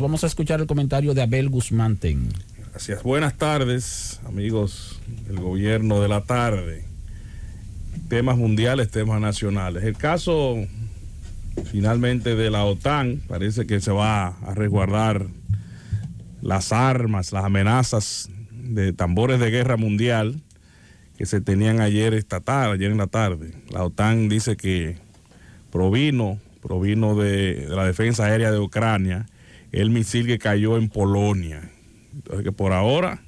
Vamos a escuchar el comentario de Abel Guzmán Ten. Gracias. Buenas tardes, amigos del gobierno de la tarde. Temas mundiales, temas nacionales. El caso finalmente de la OTAN parece que se va a resguardar las armas, las amenazas de tambores de guerra mundial que se tenían ayer esta tarde, ayer en la tarde. La OTAN dice que provino, provino de la defensa aérea de Ucrania el misil que cayó en Polonia. Entonces que por ahora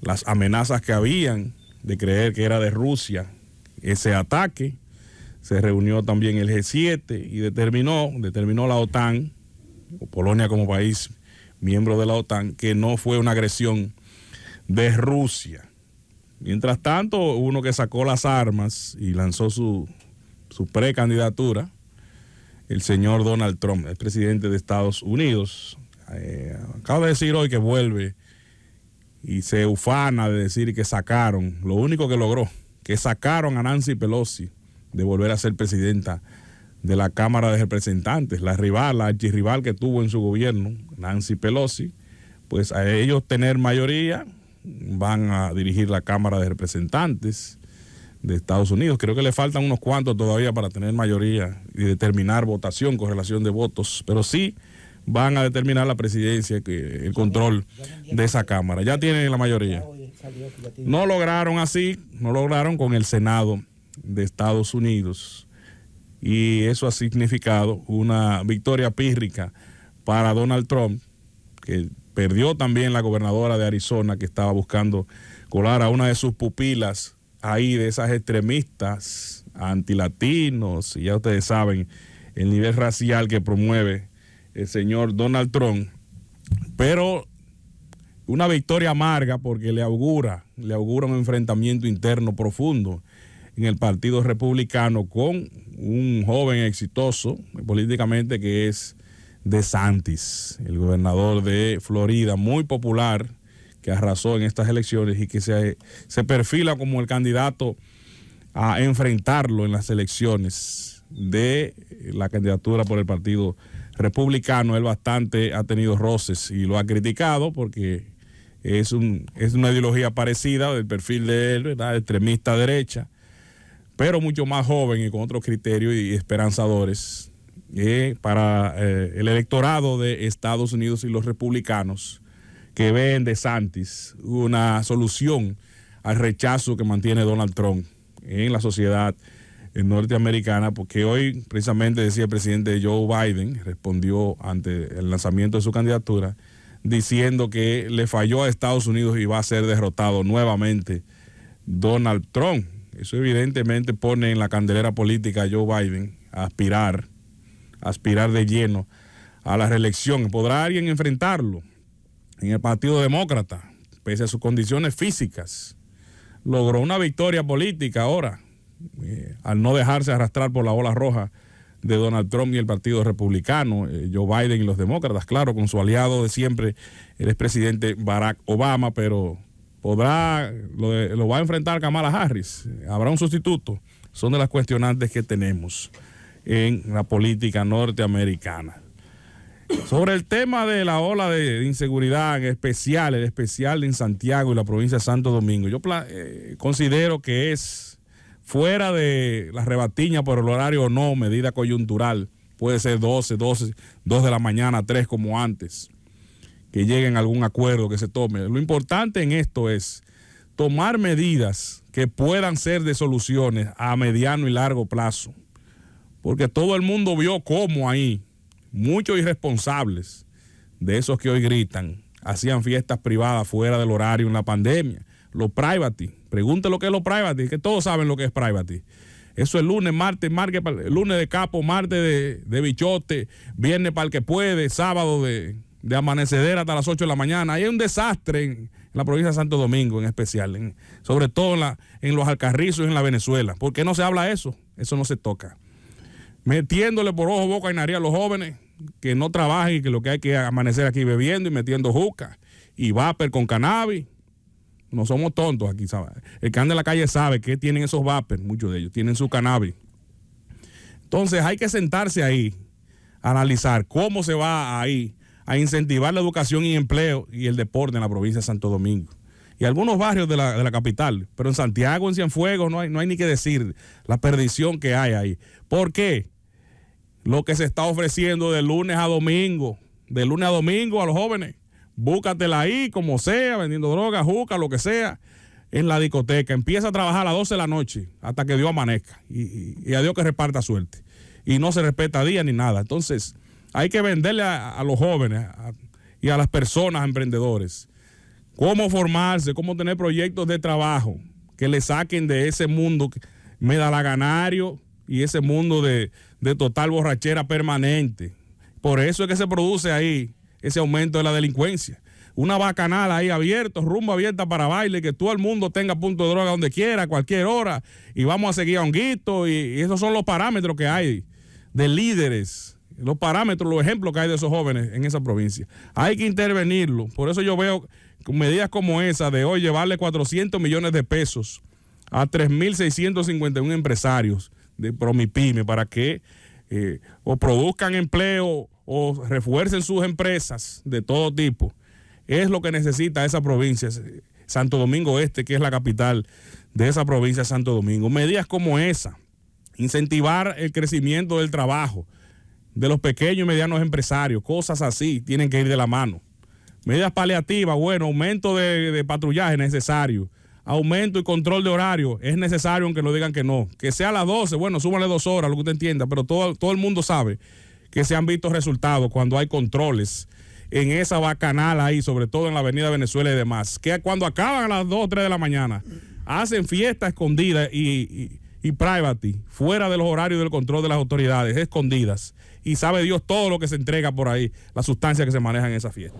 las amenazas que habían de creer que era de Rusia ese ataque, se reunió también el G7 y determinó, determinó la OTAN, Polonia como país miembro de la OTAN, que no fue una agresión de Rusia. Mientras tanto, uno que sacó las armas y lanzó su, su precandidatura, el señor Donald Trump, el presidente de Estados Unidos. Eh, acaba de decir hoy que vuelve y se ufana de decir que sacaron, lo único que logró, que sacaron a Nancy Pelosi de volver a ser presidenta de la Cámara de Representantes, la rival, la archirrival que tuvo en su gobierno, Nancy Pelosi, pues a ellos tener mayoría van a dirigir la Cámara de Representantes de Estados Unidos. Creo que le faltan unos cuantos todavía para tener mayoría y determinar votación, con relación de votos, pero sí van a determinar la presidencia, el control de esa Cámara. Ya tienen la mayoría. No lograron así, no lograron con el Senado de Estados Unidos. Y eso ha significado una victoria pírrica para Donald Trump, que perdió también la gobernadora de Arizona, que estaba buscando colar a una de sus pupilas ahí de esas extremistas antilatinos, y ya ustedes saben el nivel racial que promueve el señor Donald Trump, pero una victoria amarga porque le augura, le augura un enfrentamiento interno profundo en el Partido Republicano con un joven exitoso políticamente que es DeSantis, el gobernador de Florida, muy popular que arrasó en estas elecciones y que se, se perfila como el candidato a enfrentarlo en las elecciones de la candidatura por el Partido Republicano. Él bastante ha tenido roces y lo ha criticado porque es, un, es una ideología parecida del perfil de él, extremista derecha, pero mucho más joven y con otros criterios y esperanzadores eh, para eh, el electorado de Estados Unidos y los republicanos que ven de Santis una solución al rechazo que mantiene Donald Trump en la sociedad norteamericana, porque hoy precisamente decía el presidente Joe Biden, respondió ante el lanzamiento de su candidatura, diciendo que le falló a Estados Unidos y va a ser derrotado nuevamente Donald Trump. Eso evidentemente pone en la candelera política a Joe Biden a aspirar, a aspirar de lleno a la reelección. ¿Podrá alguien enfrentarlo? en el Partido Demócrata, pese a sus condiciones físicas, logró una victoria política ahora, eh, al no dejarse arrastrar por la ola roja de Donald Trump y el Partido Republicano, eh, Joe Biden y los demócratas, claro, con su aliado de siempre, el expresidente Barack Obama, pero podrá, lo, lo va a enfrentar Kamala Harris, habrá un sustituto, son de las cuestionantes que tenemos en la política norteamericana. Sobre el tema de la ola de, inseguridad, en especial, ...en especial en Santiago y la provincia de Santo Domingo, yo eh, considero que es fuera de la rebatiña por el horario o no, medida coyuntural, puede ser 12, 12, 2 de la mañana, 3 como antes, que lleguen a algún acuerdo que se tome. Lo importante en esto es tomar medidas que puedan ser de soluciones a mediano y largo plazo, porque todo el mundo vio cómo ahí muchos irresponsables de esos que hoy gritan hacían fiestas privadas fuera del horario en la pandemia. Lo private, pregunte lo que es lo private, que todos saben lo que es private. Eso es lunes, martes, martes, lunes de capo, martes de, bichote, viernes para el que puede, sábado de, de hasta las 8 de la mañana. Hay un desastre en la provincia de Santo Domingo en especial, sobre todo en, la, en los alcarrizos en la Venezuela. ¿Por qué no se habla eso? Eso no se toca. Metiéndole por ojo, boca y nariz a los jóvenes que no trabajen y que lo que hay que amanecer aquí bebiendo y metiendo juca y vapor con cannabis. No somos tontos aquí, ¿sabes? El que anda en la calle sabe que tienen esos vapers, muchos de ellos, tienen su cannabis. Entonces hay que sentarse ahí, analizar cómo se va ahí a incentivar la educación y empleo y el deporte en la provincia de Santo Domingo. Y algunos barrios de la, capital, pero en Santiago, en Cienfuegos, no hay, no hay ni que decir la perdición que hay ahí. ¿Por qué? lo que se está ofreciendo de lunes a domingo, de lunes a domingo a los jóvenes. Búscatela ahí, como sea, vendiendo droga, juca, lo que sea, en la discoteca. Empieza a trabajar a las 12 de la noche hasta que Dios amanezca y, a Dios que reparta suerte. Y no se respeta día ni nada. Entonces, hay que venderle a, los jóvenes y a las personas emprendedores cómo formarse, cómo tener proyectos de trabajo que le saquen de ese mundo medalaganario y ese mundo de, total borrachera permanente. Por eso es que se produce ahí ese aumento de la delincuencia. Una bacanal ahí abierto, rumbo abierta para baile, que todo el mundo tenga punto de droga donde quiera, cualquier hora, y vamos a seguir a honguito, y, y esos son los parámetros que hay de líderes, los parámetros, los ejemplos que hay de esos jóvenes en esa provincia. Hay que intervenirlo, por eso yo veo medidas como esa de hoy llevarle 400 millones de pesos a 3.651 empresarios de Promipyme para que eh, o produzcan empleo o refuercen sus empresas de todo tipo. Es lo que necesita esa provincia, eh, Santo Domingo Este, que es la capital de esa provincia de Santo Domingo. Medidas como esa, incentivar el crecimiento del trabajo de los pequeños y medianos empresarios, cosas así tienen que ir de la mano. Medidas paliativas, bueno, aumento de, de patrullaje necesario aumento y control de horario. Es necesario, aunque lo digan que no. Que sea a las 12, bueno, súmale dos horas, lo que usted entienda, pero todo, todo el mundo sabe que se han visto resultados cuando hay controles en esa bacanal ahí, sobre todo en la Avenida Venezuela y demás. Que cuando acaban a las 2 o 3 de la mañana, hacen fiesta escondida y, y, private, fuera de los horarios del control de las autoridades, escondidas. Y sabe Dios todo lo que se entrega por ahí, la sustancia que se maneja en esa fiesta.